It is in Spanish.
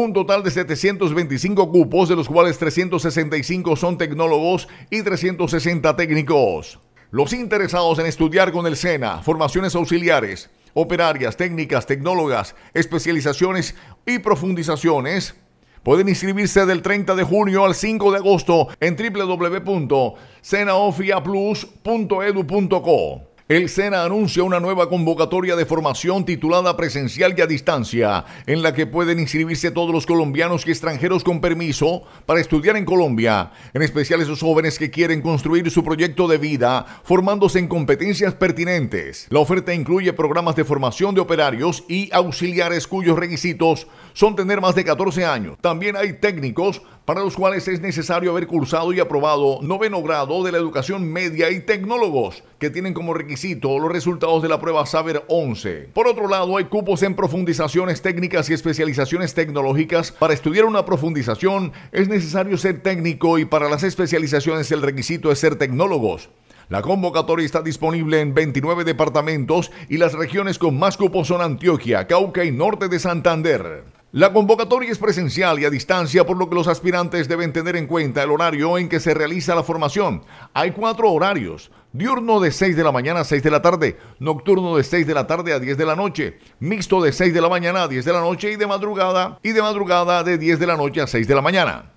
Un total de 725 cupos, de los cuales 365 son tecnólogos y 360 técnicos. Los interesados en estudiar con el SENA, formaciones auxiliares, operarias, técnicas, tecnólogas, especializaciones y profundizaciones, pueden inscribirse del 30 de junio al 5 de agosto en www.senaofiaplus.edu.co. El SENA anuncia una nueva convocatoria de formación titulada Presencial y a Distancia, en la que pueden inscribirse todos los colombianos y extranjeros con permiso para estudiar en Colombia, en especial esos jóvenes que quieren construir su proyecto de vida formándose en competencias pertinentes. La oferta incluye programas de formación de operarios y auxiliares cuyos requisitos son tener más de 14 años. También hay técnicos para los cuales es necesario haber cursado y aprobado noveno grado de la educación media y tecnólogos, que tienen como requisito los resultados de la prueba Saber 11. Por otro lado, hay cupos en profundizaciones técnicas y especializaciones tecnológicas. Para estudiar una profundización es necesario ser técnico y para las especializaciones el requisito es ser tecnólogos. La convocatoria está disponible en 29 departamentos y las regiones con más cupos son Antioquia, Cauca y Norte de Santander. La convocatoria es presencial y a distancia, por lo que los aspirantes deben tener en cuenta el horario en que se realiza la formación. Hay cuatro horarios. Diurno de 6 de la mañana a 6 de la tarde, nocturno de 6 de la tarde a 10 de la noche, mixto de 6 de la mañana a 10 de la noche y de madrugada y de madrugada de 10 de la noche a 6 de la mañana.